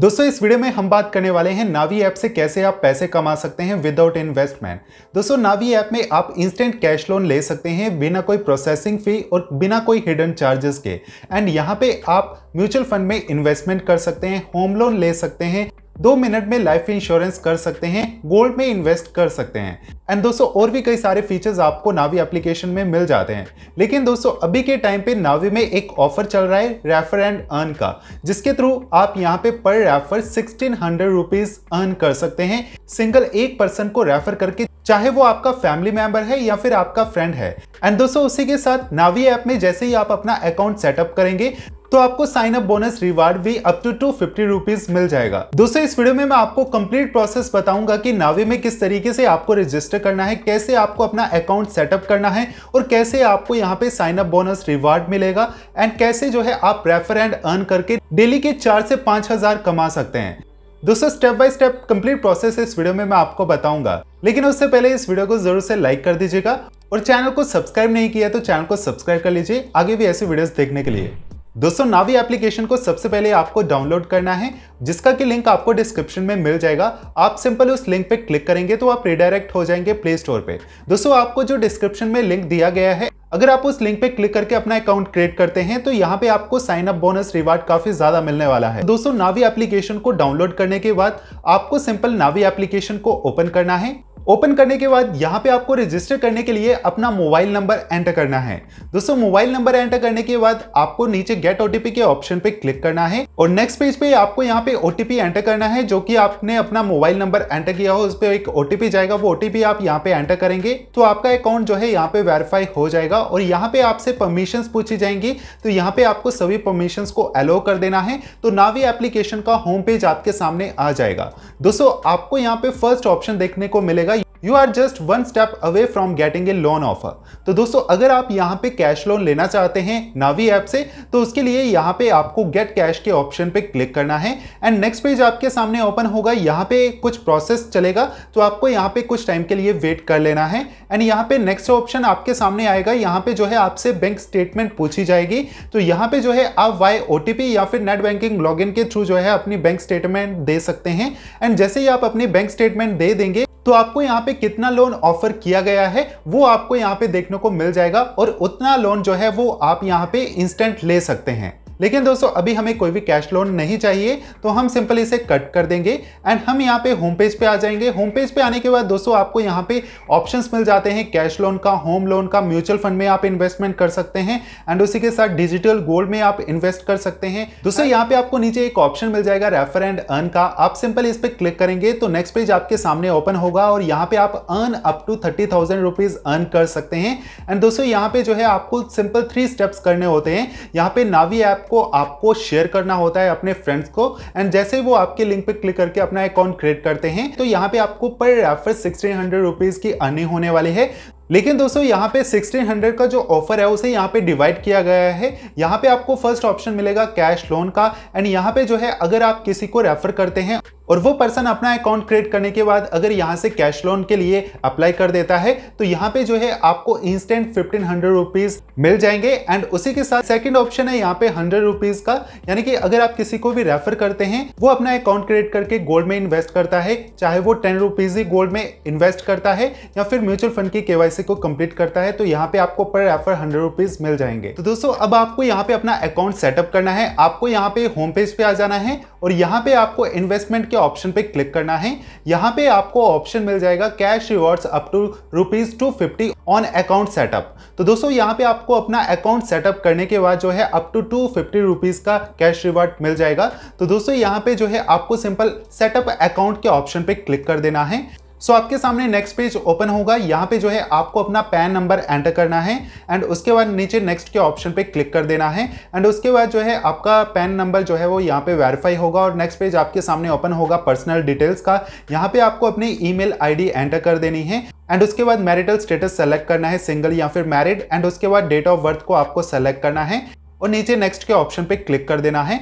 दोस्तों इस वीडियो में हम बात करने वाले हैं नावी ऐप से कैसे आप पैसे कमा सकते हैं विदाउट इन्वेस्टमेंट दोस्तों नावी ऐप में आप इंस्टेंट कैश लोन ले सकते हैं बिना कोई प्रोसेसिंग फी और बिना कोई हिडन चार्जेस के एंड यहाँ पे आप म्यूचुअल फंड में इन्वेस्टमेंट कर सकते हैं होम लोन ले सकते हैं दो मिनट में लाइफ इंश्योरेंस कर सकते हैं गोल्ड में इन्वेस्ट कर सकते हैं एंड दोस्तों और भी कई सारे फीचर्स आपको नावी एप्लीकेशन में मिल जाते हैं लेकिन दोस्तों अभी के टाइम पे नावी में एक ऑफर चल रहा है रेफर एंड अर्न का जिसके थ्रू आप यहाँ पे पर refer sixteen hundred rupees earn कर सकते हैं सिंगल एक पर्सन को रेफर करके चाहे वो आपका फैमिली मेंबर है या फिर आपका फ्रेंड है एंड दोस्तों उसी के साथ नावी ऐप में जैसे ही आप अपना अकाउंट सेटअप करेंगे तो आपको साइन अप बोनस रिवार्ड भी up to two fifty rupees मिल जाएगा दोस्तों इस वीडियो में मैं आपको कंप्लीट प्रोसेस बताऊंगा कि नावे में किस तरीके से आपको रजिस्टर करना है कैसे आपको अपना अकाउंट सेटअप करना है और कैसे आपको यहाँ पे साइन अप बोनस रिवार्ड मिलेगा एंड कैसे जो है आप रेफर एंड अर्न करके डेली के चार से पांच हजार कमा सकते हैं दोस्तों step by step complete process इस वीडियो में मैं आपको बताऊंगा लेकिन उससे पहले इस वीडियो को जरूर से लाइक कर दीजिएगा और चैनल को सब्सक्राइब नहीं किया तो चैनल को सब्सक्राइब कर लीजिए आगे भी ऐसे वीडियोस देखने के लिए दोस्तों नावी एप्लीकेशन को सबसे पहले आपको डाउनलोड करना है जिसका कि लिंक आपको डिस्क्रिप्शन में मिल जाएगा आप सिंपल उस लिंक पे क्लिक करेंगे तो आप रिडायरेक्ट हो जाएंगे प्ले स्टोर पे दोस्तों आपको जो डिस्क्रिप्शन में लिंक दिया गया है अगर आप उस लिंक पे क्लिक करके अपना अकाउंट क्रिएट करते हैं तो यहाँ पे आपको साइन अप बोनस रिवार्ड काफी ज्यादा मिलने वाला है दोस्तों नावी एप्लीकेशन को डाउनलोड करने के बाद आपको सिंपल नावी एप्लीकेशन को ओपन करना है ओपन करने के बाद यहाँ पे आपको रजिस्टर करने के लिए अपना मोबाइल नंबर एंटर करना है दोस्तों मोबाइल नंबर एंटर करने के बाद आपको नीचे गेट ओटीपी के ऑप्शन पे क्लिक करना है और नेक्स्ट पेज पे आपको यहाँ पे ओटीपी एंटर करना है जो कि आपने अपना मोबाइल नंबर एंटर किया हो उस पर एक ओटीपी जाएगा वो ओटीपी आप यहाँ पे एंटर करेंगे तो आपका अकाउंट जो है यहाँ पे वेरीफाई हो जाएगा और यहाँ पे आपसे परमिशन पूछी जाएंगी तो यहाँ पे आपको सभी परमिशन को अलो कर देना है तो नावी एप्लीकेशन का होम पेज आपके सामने आ जाएगा दोस्तों आपको यहाँ पे फर्स्ट ऑप्शन देखने को मिलेगा you are just one step away from getting a loan offer तो दोस्तों अगर आप यहाँ पे कैश लोन लेना चाहते हैं नावी ऐप से तो उसके लिए यहाँ पे आपको गेट कैश के ऑप्शन पे क्लिक करना है एंड नेक्स्ट पेज आपके सामने ओपन होगा यहाँ पे कुछ प्रोसेस चलेगा तो आपको यहाँ पे कुछ टाइम के लिए वेट कर लेना है एंड यहाँ पे नेक्स्ट ऑप्शन आपके सामने आएगा यहाँ पे जो है आपसे बैंक स्टेटमेंट पूछी जाएगी तो यहाँ पे जो है आप वाई ओ या फिर नेट बैंकिंग लॉग के थ्रू जो है अपनी बैंक स्टेटमेंट दे सकते हैं एंड जैसे ही आप अपनी बैंक स्टेटमेंट दे देंगे तो आपको यहाँ पे कितना लोन ऑफर किया गया है वो आपको यहाँ पे देखने को मिल जाएगा और उतना लोन जो है वो आप यहाँ पे इंस्टेंट ले सकते हैं लेकिन दोस्तों अभी हमें कोई भी कैश लोन नहीं चाहिए तो हम सिंपल इसे कट कर देंगे एंड हम यहाँ पे होम पेज पे आ जाएंगे होम पेज पे आने के बाद दोस्तों आपको यहाँ पे ऑप्शंस मिल जाते हैं कैश लोन का होम लोन का म्यूचुअल फंड में आप इन्वेस्टमेंट कर सकते हैं एंड उसी के साथ डिजिटल गोल्ड में आप इन्वेस्ट कर सकते हैं दोस्तों यहाँ पे आपको नीचे एक ऑप्शन मिल जाएगा रेफर एंड अर्न का आप सिंपल इस पर क्लिक करेंगे तो नेक्स्ट पेज आपके सामने ओपन होगा और यहाँ पे आप earn up to thirty thousand rupees earn कर सकते हैं एंड दोस्तों यहाँ पे जो है आपको सिंपल थ्री स्टेप्स करने होते हैं यहाँ पे नावी ऐप को आपको शेयर करना होता है अपने फ्रेंड्स को एंड जैसे ही वो आपके लिंक पे क्लिक करके अपना अकाउंट क्रिएट करते हैं तो यहाँ पे आपको per refer sixteen hundred rupees की अर्निंग होने वाली है लेकिन दोस्तों यहाँ पे 1600 का जो ऑफर है उसे यहाँ पे डिवाइड किया गया है यहाँ पे आपको फर्स्ट ऑप्शन मिलेगा कैश लोन का एंड यहाँ पे जो है अगर आप किसी को रेफर करते हैं और वो पर्सन अपना अकाउंट क्रिएट करने के बाद अगर यहाँ से कैश लोन के लिए अप्लाई कर देता है तो यहाँ पे जो है आपको इंस्टेंट फिफ्टीन हंड्रेड रुपीज मिल जाएंगे एंड उसी के साथ सेकंड ऑप्शन है यहाँ पे हंड्रेड रुपीज का यानी कि अगर आप किसी को भी रेफर करते हैं वो अपना अकाउंट क्रिएट करके गोल्ड में इन्वेस्ट करता है चाहे वो टेन रुपीज ही गोल्ड में इन्वेस्ट करता है या फिर म्यूचुअल फंड की केवाईसी को कंप्लीट करता है तो यहाँ पे आपको पर रेफर हंड्रेड रुपीज मिल जाएंगे तो दोस्तों अब आपको यहाँ पे अपना अकाउंट सेटअप करना है आपको यहाँ पे होम पेज पे आ जाना है और यहाँ पे आपको इन्वेस्टमेंट के ऑप्शन पे क्लिक करना है यहाँ पे आपको ऑप्शन मिल जाएगा cash rewards up to rupees two fifty on account setup तो दोस्तों यहाँ पे आपको अपना अकाउंट सेटअप करने के बाद जो है up to two fifty rupees का कैश रिवॉर्ड मिल जाएगा तो दोस्तों यहाँ पे जो है आपको सिंपल सेटअप अकाउंट के ऑप्शन पे क्लिक कर देना है सो so, आपके सामने नेक्स्ट पेज ओपन होगा यहाँ पे जो है आपको अपना पैन नंबर एंटर करना है एंड उसके बाद नीचे नेक्स्ट के ऑप्शन पे क्लिक कर देना है एंड उसके बाद जो है आपका पैन नंबर जो है वो यहाँ पे वेरीफाई होगा और नेक्स्ट पेज आपके सामने ओपन होगा पर्सनल डिटेल्स का यहाँ पे आपको अपनी ई मेल एंटर कर देनी है एंड उसके बाद मैरिटल स्टेटस सेलेक्ट करना है सिंगल या फिर मैरिड एंड उसके बाद डेट ऑफ बर्थ को आपको सेलेक्ट करना है और नीचे नेक्स्ट के ऑप्शन पे क्लिक कर देना है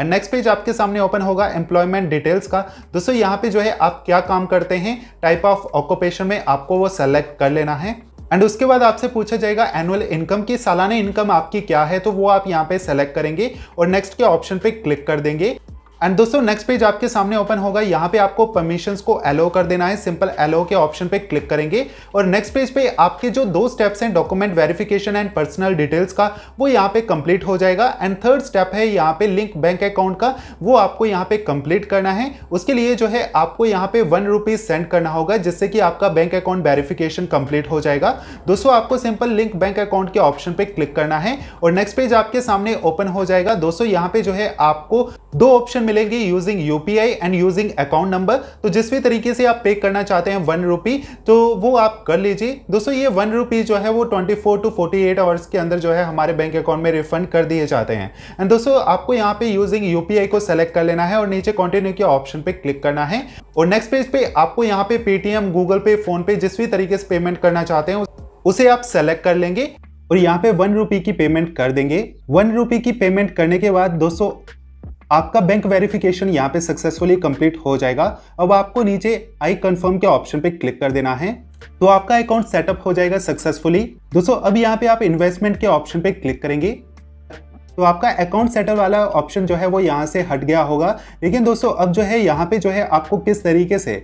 एंड नेक्स्ट पेज आपके सामने ओपन होगा एम्प्लॉयमेंट डिटेल्स का दोस्तों यहाँ पे जो है आप क्या काम करते हैं टाइप ऑफ ऑक्यूपेशन में आपको वो सेलेक्ट कर लेना है एंड उसके बाद आपसे पूछा जाएगा एनुअल इनकम की सालाना इनकम आपकी क्या है तो वो आप यहाँ पे सेलेक्ट करेंगे और नेक्स्ट के ऑप्शन पे क्लिक कर देंगे एंड दोस्तों नेक्स्ट पेज आपके सामने ओपन होगा यहाँ पे आपको परमिशन को एलो कर देना है सिंपल एलो के ऑप्शन पे क्लिक करेंगे और नेक्स्ट पेज पे आपके जो दो स्टेप्स हैं document verification and personal details का वो यहाँ पे कंप्लीट हो जाएगा एंड थर्ड स्टेप है यहाँ पे लिंक बैंक अकाउंट का वो आपको यहाँ पे कंप्लीट करना है उसके लिए जो है आपको यहाँ पे वन रुपीज सेंड करना होगा जिससे कि आपका बैंक अकाउंट वेरिफिकेशन कंप्लीट हो जाएगा दोस्तों आपको सिंपल लिंक बैंक अकाउंट के ऑप्शन पे क्लिक करना है और नेक्स्ट पेज आपके सामने ओपन हो जाएगा दोस्तों यहाँ पे जो है आपको दो ऑप्शन मिलेंगे using UPI and using account number तो जिस भी तरीके से आप पे करना चाहते हैं वन रुपी तो वो आप कर लीजिए दोस्तों ये वन रुपी जो है वो twenty four to forty eight hours के अंदर जो है हमारे बैंक अकाउंट में रिफंड कर दिए जाते हैं एंड दोस्तों आपको यहाँ पे यूजिंग यूपीआई को सेलेक्ट कर लेना है और नीचे कॉन्टिन्यू के ऑप्शन पे क्लिक करना है और नेक्स्ट पेज पे आपको यहाँ पे पेटीएम गूगल पे फोन पे जिस भी तरीके से पेमेंट करना चाहते हैं उसे आप सेलेक्ट कर लेंगे और यहाँ पे वन रुपी की पेमेंट कर देंगे वन रुपी की पेमेंट करने के बाद दोस्तों आपका बैंक वेरिफिकेशन यहाँ पे सक्सेसफुली कंप्लीट हो जाएगा अब आपको नीचे आई कंफर्म के ऑप्शन पे क्लिक कर देना है तो आपका अकाउंट सेटअप हो जाएगा सक्सेसफुली दोस्तों अब यहाँ पे आप इन्वेस्टमेंट के ऑप्शन पे क्लिक करेंगे तो आपका अकाउंट सेटअप वाला ऑप्शन जो है वो यहाँ से हट गया होगा लेकिन दोस्तों अब जो है यहाँ पे जो है आपको किस तरीके से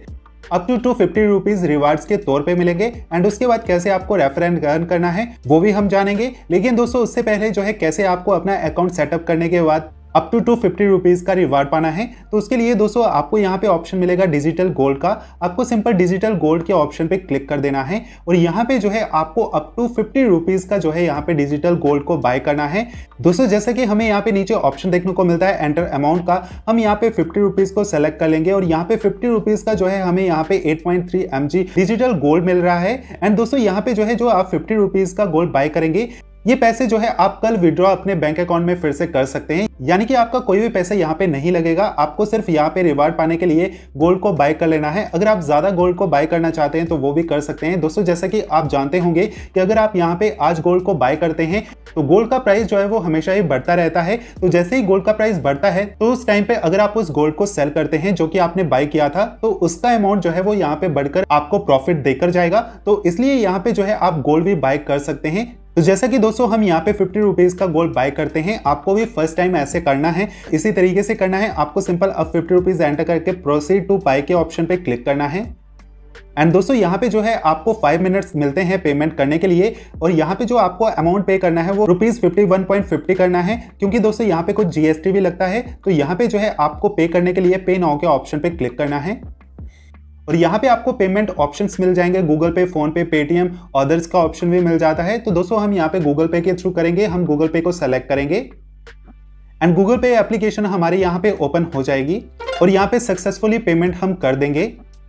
up to two fifty rupees rewards के तौर पे मिलेंगे एंड उसके बाद कैसे आपको रेफर एंड अर्न करना है वो भी हम जानेंगे लेकिन दोस्तों उससे पहले जो है कैसे आपको अपना अकाउंट सेटअप करने के बाद up to two fifty rupees का रिवार्ड पाना है तो उसके लिए दोस्तों आपको यहाँ पे ऑप्शन मिलेगा डिजिटल गोल्ड का आपको सिंपल डिजिटल गोल्ड के ऑप्शन पे क्लिक कर देना है और यहाँ पे जो है आपको अप टू फिफ्टी रुपीज़ का जो है यहाँ पे डिजिटल गोल्ड को बाय करना है दोस्तों जैसे कि हमें यहाँ पे नीचे ऑप्शन देखने को मिलता है एंटर अमाउंट का हम यहाँ पे फिफ्टी रुपीज़ को सेलेक्ट कर लेंगे और यहाँ पे फिफ्टी रुपीज़ का जो है हमें यहाँ पे eight point three m g digital gold मिल रहा है एंड दोस्तों यहाँ पे जो है जो आप फिफ्टी रुपीज़ का गोल्ड बाय करेंगे ये पैसे जो है आप कल विड्रॉ अपने बैंक अकाउंट में फिर से कर सकते हैं यानी कि आपका कोई भी पैसा यहाँ पे नहीं लगेगा आपको सिर्फ यहाँ पे रिवार्ड पाने के लिए गोल्ड को बाय कर लेना है अगर आप ज़्यादा गोल्ड को बाय करना चाहते हैं तो वो भी कर सकते हैं दोस्तों जैसा कि आप जानते होंगे कि अगर आप यहाँ पे आज गोल्ड को बाय करते हैं तो गोल्ड का प्राइस जो है वो हमेशा ही बढ़ता रहता है तो जैसे ही गोल्ड का प्राइस बढ़ता है तो उस टाइम पे अगर आप उस गोल्ड को सेल करते हैं जो कि आपने बाय किया था तो उसका अमाउंट जो है वो यहाँ पे बढ़कर आपको प्रॉफिट देकर जाएगा तो इसलिए यहाँ पे जो है आप गोल्ड भी बाय कर सकते हैं तो जैसा कि दोस्तों हम यहाँ पे फिफ्टी रुपीज़ का गोल्ड बाय करते हैं आपको भी फर्स्ट टाइम ऐसे करना है इसी तरीके से करना है आपको सिंपल अब फिफ्टी रुपीज़ एंटर करके प्रोसीड टू पाई के ऑप्शन पे क्लिक करना है एंड दोस्तों यहाँ पे जो है आपको फाइव मिनट्स मिलते हैं पेमेंट करने के लिए और यहाँ पे जो आपको अमाउंट पे करना है वो rupees fifty one point fifty करना है क्योंकि दोस्तों यहाँ पे कुछ जीएसटी भी लगता है तो यहाँ पे जो है आपको पे करने के लिए पे नाउ के ऑप्शन पे क्लिक करना है और यहाँ पे आपको पेमेंट ऑप्शंस मिल जाएंगे गूगल पे फोन पे पेटीएम अदर्स का ऑप्शन भी मिल जाता है तो दोस्तों हम यहाँ पे गूगल पे के थ्रू करेंगे हम गूगल पे को सेलेक्ट करेंगे एंड गूगल पे एप्लीकेशन हमारे यहाँ पे ओपन हो जाएगी और यहाँ पे सक्सेसफुली पेमेंट हम कर देंगे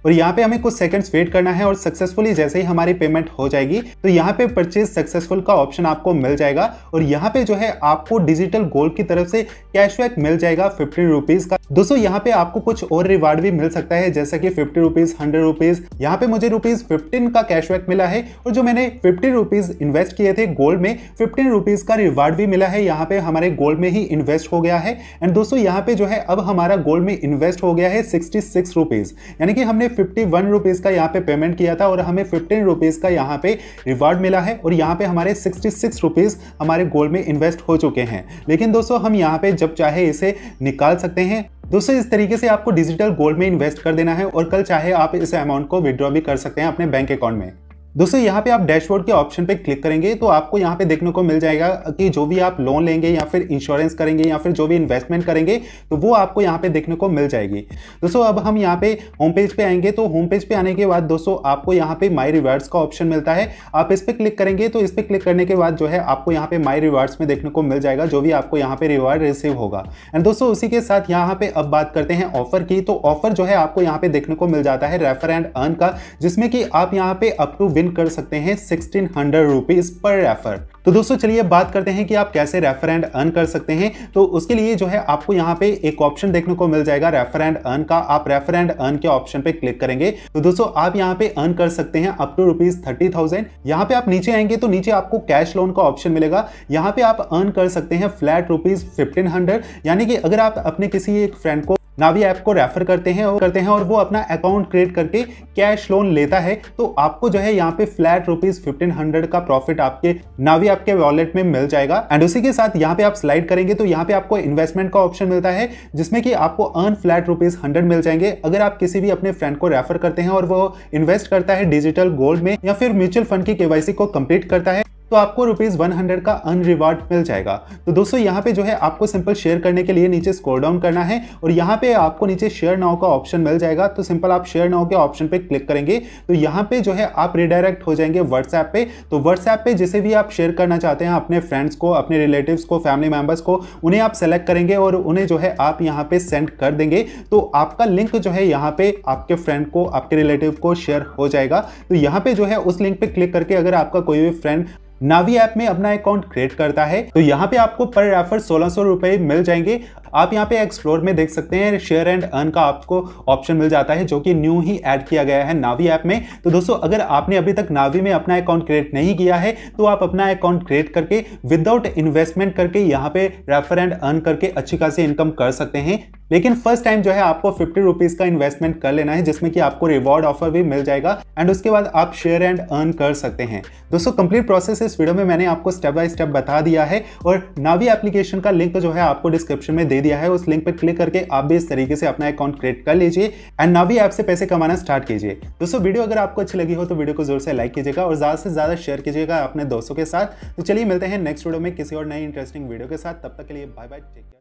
और यहाँ पे हमें कुछ सेकंड्स वेट करना है और सक्सेसफुली जैसे ही हमारी पेमेंट हो जाएगी तो यहाँ पे परचेज सक्सेसफुल का ऑप्शन आपको मिल जाएगा और यहाँ पे जो है आपको डिजिटल गोल्ड की तरफ से कैशबैक मिल जाएगा फिफ्टीन रुपीज का दोस्तों यहाँ पे आपको कुछ और रिवार्ड भी मिल सकता है जैसे कि फिफ्टी रुपीज हंड्रेड रुपीज यहाँ पे मुझे रुपीज फिफ्टीन का कैशबैक मिला है और जो मैंने फिफ्टी रुपीज इन्वेस्ट किए थे गोल्ड में फिफ्टीन रुपीज का रिवार्ड भी मिला है यहाँ पे हमारे गोल्ड में ही इन्वेस्ट हो गया है एंड दोस्तों यहाँ पे जो है अब हमारा गोल्ड में इन्वेस्ट हो गया है सिक्सटी सिक्स रुपीज यानी कि हमने फिफ्टी वन रुपीज़ का यहाँ पे पेमेंट किया था और हमें फिफ्टीन रुपीज़ का यहाँ पे रिवार्ड मिला है और यहाँ पे हमारे सिक्सटी सिक्स रुपीज़ हमारे गोल्ड में इन्वेस्ट हो चुके हैं लेकिन दोस्तों हम यहाँ पे जब चाहे इसे निकाल सकते हैं दोस्तों इस तरीके से आपको डिजिटल गोल्ड में इन्वेस्ट कर देना है और कल चाहे आप इस अमाउंट को विद्रॉ भी कर सकते हैं अपने बैंक अकाउंट में दोस्तों यहाँ पे आप डैशबोर्ड के ऑप्शन पे क्लिक करेंगे तो आपको यहाँ पे देखने को मिल जाएगा कि जो भी आप लोन लेंगे या फिर इंश्योरेंस करेंगे या फिर जो भी इन्वेस्टमेंट करेंगे तो वो आपको यहाँ पे देखने को मिल जाएगी दोस्तों अब हम यहाँ पे होम पेज पे आएंगे तो होम पेज पे आने के बाद दोस्तों आपको यहाँ पे माई रिवार्ड्स का ऑप्शन मिलता है आप इस पर क्लिक करेंगे तो इस पर क्लिक करने के बाद जो है आपको यहाँ पे माई रिवार्ड्स में देखने को मिल जाएगा जो भी आपको यहाँ पे रिवार्ड रिसीव होगा एंड दोस्तों उसी के साथ यहाँ पे अब बात करते हैं ऑफर की तो ऑफर जो है आपको यहाँ पे देखने को मिल जाता है रेफर एंड अर्न का जिसमें कि आप यहाँ पे अप टू विन कर सकते हैं sixteen hundred rupees per refer तो दोस्तों चलिए बात करते हैं कि आप कैसे रेफर एंड अर्न कर सकते हैं तो उसके लिए जो है आपको यहाँ पे एक ऑप्शन देखने को मिल जाएगा रेफर एंड अर्न का आप रेफर एंड अर्न के ऑप्शन पे क्लिक करेंगे तो दोस्तों आप यहाँ पे अर्न कर सकते हैं up to rupees thirty thousand यहाँ पे आप नीचे आएंगे तो नीचे आपको कैश लोन का ऑप्शन मिलेगा यहाँ पे आप अर्न कर सकते हैं फ्लैट रुपीज फिफ्टीन हंड्रेड यानी कि अगर आप अपने किसी एक फ्रेंड को नावी ऐप को रेफर करते हैं और करते हैं और वो अपना अकाउंट क्रिएट करके कैश लोन लेता है तो आपको जो है यहाँ पे फ्लैट रुपीज फिफ्टीन हंड्रेड का प्रॉफिट आपके नावी आपके वॉलेट में मिल जाएगा एंड उसी के साथ यहाँ पे आप स्लाइड करेंगे तो यहाँ पे आपको इन्वेस्टमेंट का ऑप्शन मिलता है जिसमें कि आपको अर्न फ्लैट रुपीज हंड्रेड मिल जाएंगे अगर आप किसी भी अपने फ्रेंड को रेफर करते हैं और वो इन्वेस्ट करता है डिजिटल गोल्ड में या फिर म्यूचुअल फंड की केवाईसी को कंप्लीट करता है तो आपको रुपीज वन हंड्रेड का अन रिवार्ड मिल जाएगा तो दोस्तों यहाँ पे जो है आपको सिंपल शेयर करने के लिए नीचे स्कोर डाउन करना है और यहाँ पे आपको नीचे शेयर नाउ का ऑप्शन मिल जाएगा तो सिंपल आप शेयर नाउ के ऑप्शन पे क्लिक करेंगे तो यहाँ पे जो है आप रिडायरेक्ट हो जाएंगे व्हाट्सएप पे तो व्हाट्सएप पे जिसे भी आप शेयर करना चाहते हैं अपने फ्रेंड्स को अपने रिलेटिव को फैमिली मेंबर्स को उन्हें आप सेलेक्ट करेंगे और उन्हें जो है आप यहाँ पे सेंड कर देंगे तो आपका लिंक जो है यहाँ पे आपके फ्रेंड को आपके रिलेटिव को शेयर हो जाएगा तो यहाँ पे जो है उस लिंक पे क्लिक करके अगर आपका कोई भी फ्रेंड नावी ऐप में अपना अकाउंट क्रिएट करता है तो यहाँ पे आपको पर रेफर सोलह सौ रुपए मिल जाएंगे आप यहाँ पे एक्सप्लोर में देख सकते हैं शेयर एंड अर्न का आपको ऑप्शन मिल जाता है जो कि न्यू ही ऐड किया गया है नावी ऐप में तो दोस्तों अगर आपने अभी तक नावी में अपना अकाउंट क्रिएट नहीं किया है तो आप अपना अकाउंट क्रिएट करके विदाउट इन्वेस्टमेंट करके यहाँ पे रेफर एंड अर्न करके अच्छी खासी इनकम कर सकते हैं लेकिन फर्स्ट टाइम जो है आपको फिफ्टी रुपीज का इन्वेस्टमेंट कर लेना है जिसमें कि आपको रिवॉर्ड ऑफर भी मिल जाएगा एंड उसके बाद आप शेयर एंड अर्न कर सकते हैं दोस्तों कंप्लीट प्रोसेस इस वीडियो में मैंने आपको स्टेप बाय स्टेप बता दिया है और नावी एप्लीकेशन का लिंक जो है आपको डिस्क्रिप्शन में दे दिया है उस लिंक पर क्लिक करके आप भी इस तरीके से अपना अकाउंट क्रिएट कर लीजिए एंड नावी ऐप से पैसे कमाना स्टार्ट कीजिए दोस्तों वीडियो अगर आपको अच्छी लगी हो तो वीडियो को जोर से लाइक कीजिएगा और ज्यादा से ज्यादा शेयर कीजिएगा अपने दोस्तों के साथ तो चलिए मिलते हैं नेक्स्ट वीडियो में किसी और नई इंटरेस्टिंग वीडियो के साथ तब तक के लिए बाय बाय टेक केयर